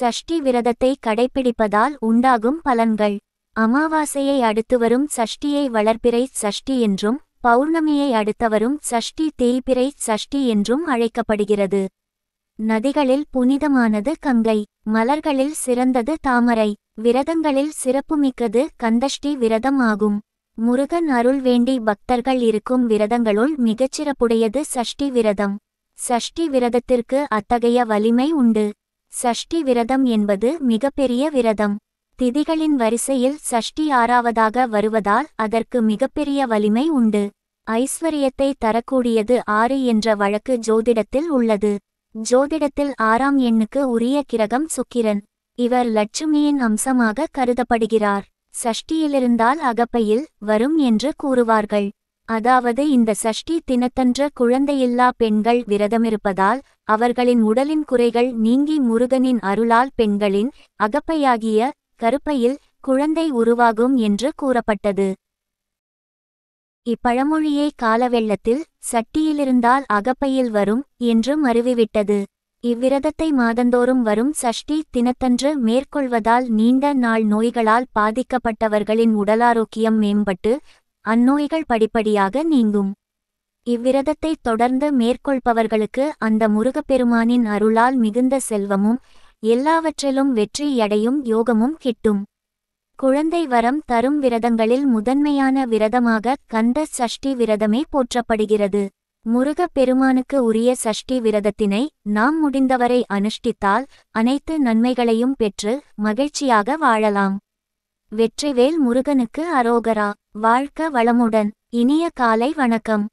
சஷ்டி விரதத்தை கடைபிடிப்பதால் உண்டாகும் பலன்கள் அமாவாசையை அடுத்து வரும் சஷ்டியை வளர்ப்பிறை சஷ்டி என்றும் பௌர்ணமியை அடுத்தவரும் வரும் சஷ்டி தேய்பிறை சஷ்டி என்றும் அழைக்கப்படுகிறது நதிகளில் புனிதமானது கங்கை மலர்களில் சிறந்தது தாமரை விரதங்களில் சிறப்புமிக்கது கந்தஷ்டி விரதம் ஆகும் முருகன் அருள் வேண்டி பக்தர்கள் இருக்கும் விரதங்களுள் மிகச்சிறப்புடையது சஷ்டி விரதம் சஷ்டி விரதத்திற்கு அத்தகைய வலிமை உண்டு சஷ்டி விரதம் என்பது மிகப்பெரிய விரதம் திதிகளின் வரிசையில் சஷ்டி ஆறாவதாக வருவதால் அதற்கு மிகப்பெரிய வலிமை உண்டு ஐஸ்வர்யத்தை தரக்கூடியது ஆறு என்ற வழக்கு ஜோதிடத்தில் உள்ளது ஜோதிடத்தில் ஆறாம் எண்ணுக்கு உரிய கிரகம் சுக்கிரன் இவர் லட்சுமியின் அம்சமாக கருதப்படுகிறார் சஷ்டியிலிருந்தால் அகப்பையில் வரும் என்று கூறுவார்கள் அதாவது இந்த சஷ்டி தினத்தன்ற குழந்தையில்லா பெண்கள் விரதமிருப்பதால் அவர்களின் உடலின் குறைகள் நீங்கி முருகனின் அருளால் பெண்களின் அகப்பையாகிய கருப்பையில் குழந்தை உருவாகும் என்று கூறப்பட்டது இப்பழமொழியை காலவெள்ளத்தில் சட்டியிலிருந்தால் அகப்பையில் வரும் என்று மறுவிவிட்டது இவ்விரதத்தை மாதந்தோறும் வரும் சஷ்டி தினத்தன்று மேற்கொள்வதால் நீண்ட நாள் நோய்களால் பாதிக்கப்பட்டவர்களின் உடலாரோக்கியம் மேம்பட்டு அந்நோய்கள் படிப்படியாக நீங்கும் இவ்விரதத்தை தொடர்ந்து மேற்கொள்பவர்களுக்கு அந்த முருகப்பெருமானின் அருளால் மிகுந்த செல்வமும் எல்லாவற்றிலும் வெற்றியடையும் யோகமும் கிட்டும் குழந்தை வரம் தரும் விரதங்களில் முதன்மையான விரதமாக கந்த சஷ்டி விரதமே போற்றப்படுகிறது முருகப்பெருமானுக்கு பெருமானுக்கு உரிய சஷ்டி விரதத்தினை நாம் முடிந்தவரை அனுஷ்டித்தால் அனைத்து நன்மைகளையும் பெற்று மகிழ்ச்சியாக வாழலாம் வெற்றிவேல் முருகனுக்கு அரோகரா வாழ்க்க வளமுடன் இனிய காலை வணக்கம்